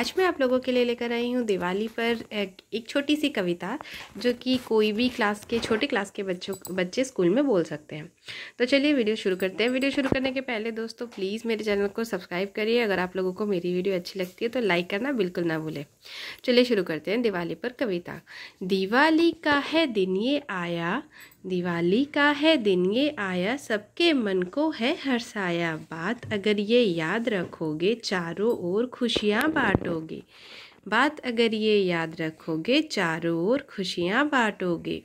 आज मैं आप लोगों के लिए लेकर आई हूँ दिवाली पर एक छोटी सी कविता जो कि कोई भी क्लास के छोटे क्लास के बच्चों बच्चे स्कूल में बोल सकते हैं तो चलिए वीडियो शुरू करते हैं वीडियो शुरू करने के पहले दोस्तों प्लीज़ मेरे चैनल को सब्सक्राइब करिए अगर आप लोगों को मेरी वीडियो अच्छी लगती है तो लाइक करना बिल्कुल ना भूलें चलिए शुरू करते हैं दिवाली पर कविता दिवाली का है दिन ये आया दिवाली का है दिन ये आया सबके मन को है हर्षाया बात अगर ये याद रखोगे चारों ओर खुशियाँ बांट लौटोगे बात अगर ये याद रखोगे चारों ओर खुशियाँ बाँटोगे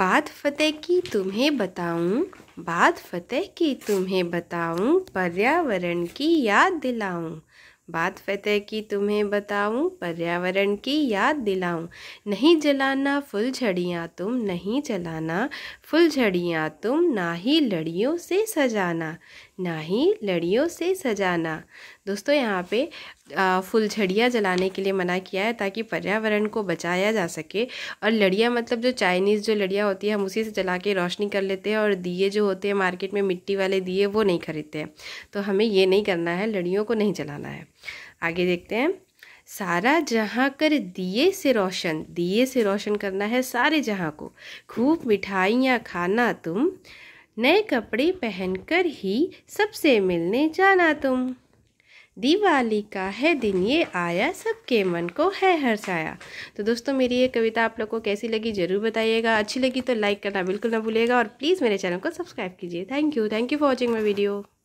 बात फतेह की तुम्हें बताऊं बात फतेह की तुम्हें बताऊं पर्यावरण की याद दिलाऊं बात फतेह की तुम्हें बताऊं पर्यावरण की याद दिलाऊं नहीं जलाना फुल झड़ियाँ तुम नहीं जलाना फुल झड़ियाँ तुम ना ही लड़ियों से सजाना ना ही लड़ियों से सजाना दोस्तों यहाँ पे छड़ियाँ जलाने के लिए मना किया है ताकि पर्यावरण को बचाया जा सके और लड़ियाँ मतलब जो चाइनीज़ जो लड़ियाँ होती है हम उसी से जला के रोशनी कर लेते हैं और दिए जो होते हैं मार्केट में मिट्टी वाले दिए वो नहीं खरीदते हैं तो हमें ये नहीं करना है लड़ियों को नहीं जलाना है आगे देखते हैं सारा जहाँ कर दिए से रोशन दिए से रोशन करना है सारे जहाँ को खूब मिठाइयाँ खाना तुम नए कपड़े पहनकर ही सबसे मिलने जाना तुम दिवाली का है दिन ये आया सबके मन को है हर्षाया तो दोस्तों मेरी ये कविता आप लोग को कैसी लगी ज़रूर बताइएगा अच्छी लगी तो लाइक करना बिल्कुल ना भूलिएगा और प्लीज़ मेरे चैनल को सब्सक्राइब कीजिए thank you thank you for watching my video